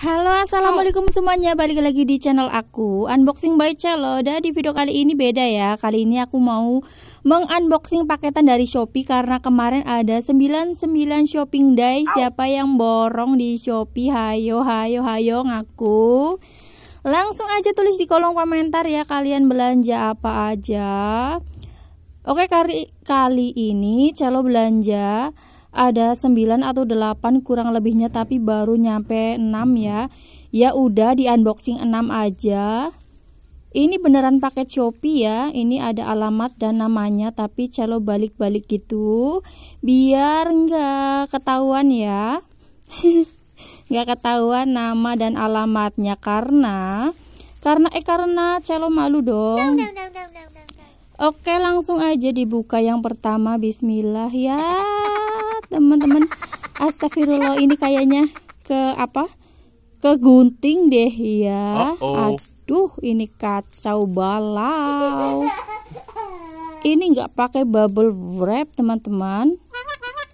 Halo assalamualaikum semuanya balik lagi di channel aku unboxing by Dan di video kali ini beda ya kali ini aku mau mengunboxing paketan dari Shopee karena kemarin ada 99 shopping day siapa yang borong di Shopee hayo hayo hayo ngaku langsung aja tulis di kolom komentar ya kalian belanja apa aja Oke kali kali ini Celo belanja ada 9 atau 8 kurang lebihnya tapi baru nyampe 6 ya. Ya udah di unboxing 6 aja. Ini beneran pakai Shopee ya. Ini ada alamat dan namanya tapi calo balik-balik gitu biar nggak ketahuan ya. nggak ketahuan nama dan alamatnya karena karena eh karena calo malu dong. Oke, langsung aja dibuka yang pertama bismillah ya teman-teman astagfirullah ini kayaknya ke apa ke gunting deh ya uh -oh. aduh ini kacau balau ini nggak pakai bubble wrap teman-teman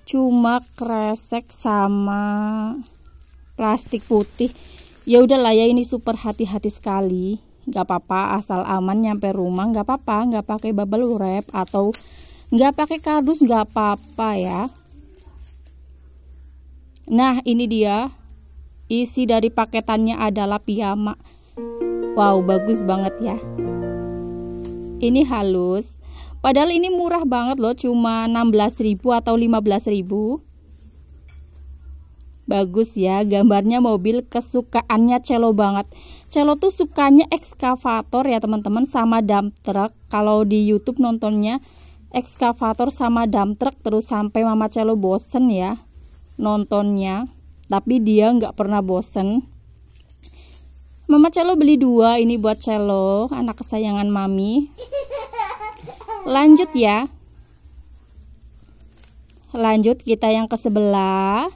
cuma kresek sama plastik putih ya udahlah ya ini super hati-hati sekali nggak apa-apa asal aman nyampe rumah nggak apa-apa nggak pakai bubble wrap atau nggak pakai kardus nggak apa-apa ya Nah, ini dia. Isi dari paketannya adalah piyama. Wow, bagus banget ya. Ini halus. Padahal ini murah banget loh, cuma 16.000 atau 15.000. Bagus ya, gambarnya mobil kesukaannya Celo banget. Celo tuh sukanya ekskavator ya teman-teman sama dump truck. Kalau di YouTube nontonnya ekskavator sama dump truck terus sampai Mama Celo bosen ya nontonnya tapi dia nggak pernah bosen Mama Celo beli dua ini buat Celo anak kesayangan Mami lanjut ya lanjut kita yang ke sebelah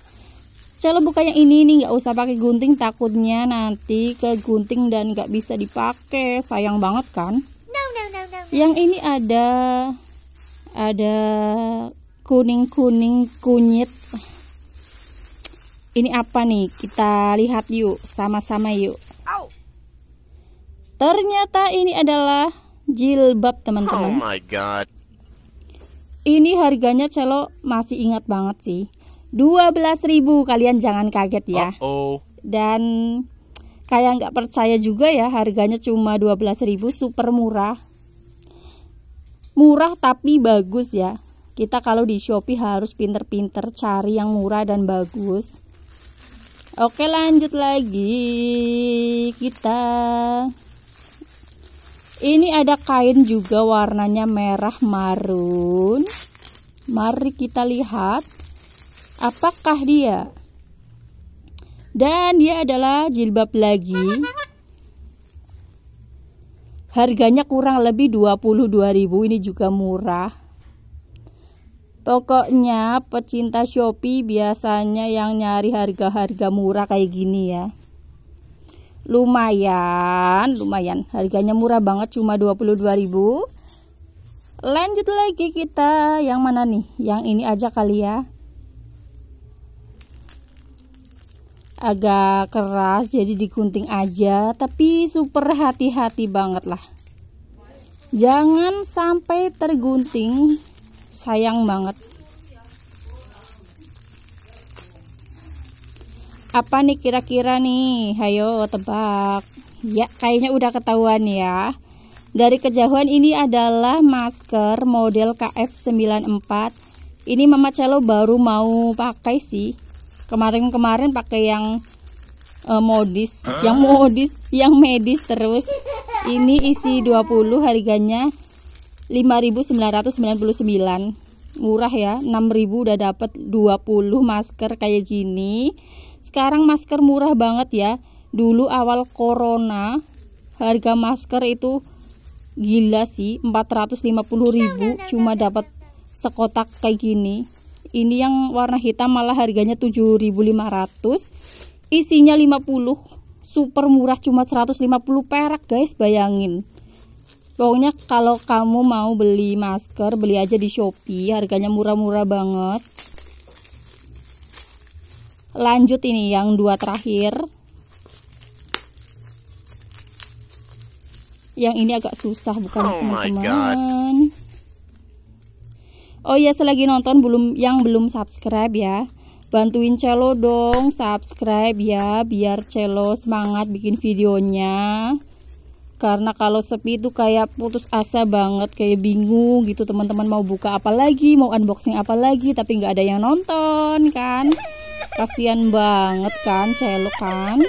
Celo buka yang ini ini nggak usah pakai gunting takutnya nanti ke gunting dan nggak bisa dipakai sayang banget kan no, no, no, no, no. yang ini ada ada kuning kuning kunyit ini apa nih kita lihat yuk sama-sama yuk ternyata ini adalah jilbab teman-teman oh my god ini harganya celo masih ingat banget sih 12.000 kalian jangan kaget ya uh -oh. dan kayak nggak percaya juga ya harganya cuma 12.000 super murah murah tapi bagus ya kita kalau di Shopee harus pinter-pinter cari yang murah dan bagus Oke lanjut lagi kita ini ada kain juga warnanya merah marun mari kita lihat apakah dia dan dia adalah jilbab lagi harganya kurang lebih 22.000 ini juga murah Pokoknya pecinta Shopee biasanya yang nyari harga-harga murah kayak gini ya. Lumayan, lumayan. Harganya murah banget cuma 22.000. Lanjut lagi kita yang mana nih? Yang ini aja kali ya. Agak keras jadi digunting aja, tapi super hati-hati banget lah. Jangan sampai tergunting sayang banget apa nih kira-kira nih hayo tebak ya kayaknya udah ketahuan ya dari kejauhan ini adalah masker model KF94 ini Mama Celo baru mau pakai sih kemarin-kemarin pakai yang uh, modis yang ah. modis yang medis terus ini isi 20 harganya 5.999 murah ya 6.000 udah dapat 20 masker kayak gini sekarang masker murah banget ya dulu awal corona harga masker itu gila sih 450.000 cuma dapat sekotak kayak gini ini yang warna hitam malah harganya 7.500 isinya 50 super murah cuma 150 perak guys bayangin pokoknya kalau kamu mau beli masker beli aja di Shopee harganya murah-murah banget lanjut ini yang dua terakhir yang ini agak susah bukan oh teman-teman oh, oh ya selagi nonton belum yang belum subscribe ya bantuin Celo dong subscribe ya biar Celo semangat bikin videonya karena kalau sepi itu kayak putus asa banget kayak bingung gitu teman-teman mau buka apa lagi mau unboxing apa lagi tapi nggak ada yang nonton kan kasihan banget kan celok kan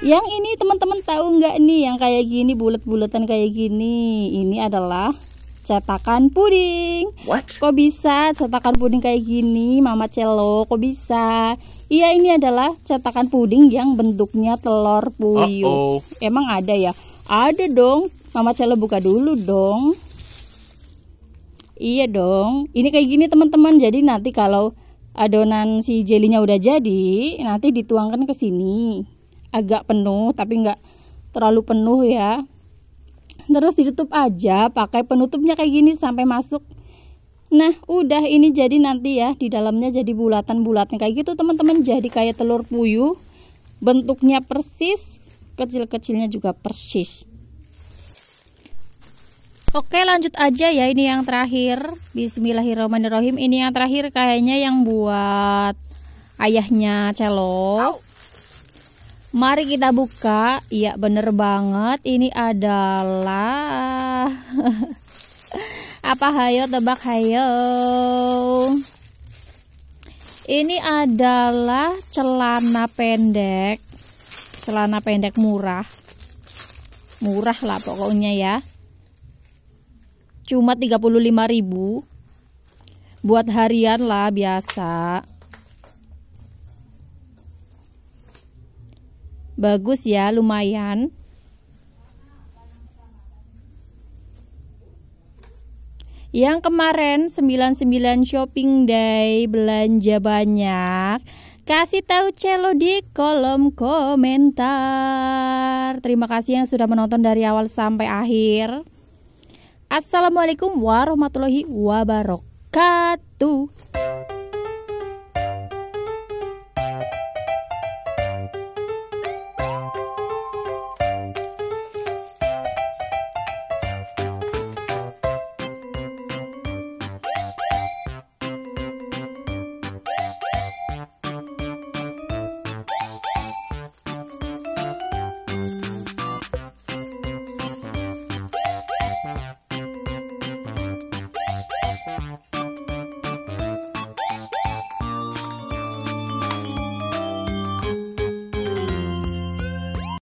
yang ini teman-teman tahu nggak nih yang kayak gini bulat-bulatan kayak gini ini adalah cetakan puding. What? Kok bisa cetakan puding kayak gini, Mama Celo? Kok bisa? Iya, ini adalah cetakan puding yang bentuknya telur puyuh. Uh -oh. Emang ada ya? Ada dong. Mama cello buka dulu dong. Iya dong. Ini kayak gini teman-teman. Jadi nanti kalau adonan si jelinya udah jadi, nanti dituangkan ke sini. Agak penuh tapi nggak terlalu penuh ya. Terus ditutup aja pakai penutupnya kayak gini sampai masuk. Nah, udah ini jadi nanti ya di dalamnya jadi bulatan-bulatan kayak gitu teman-teman. Jadi kayak telur puyuh. Bentuknya persis kecil-kecilnya juga persis Oke lanjut aja ya ini yang terakhir Bismillahirrahmanirrahim ini yang terakhir kayaknya yang buat ayahnya celo Mari kita buka Ya bener banget ini adalah Apa hayo tebak hayo Ini adalah celana pendek celana pendek murah murah lah pokoknya ya cuma 35.000 buat harian lah biasa bagus ya lumayan yang kemarin 99 shopping day belanja banyak Kasih tahu Celo di kolom komentar. Terima kasih yang sudah menonton dari awal sampai akhir. Assalamualaikum warahmatullahi wabarakatuh.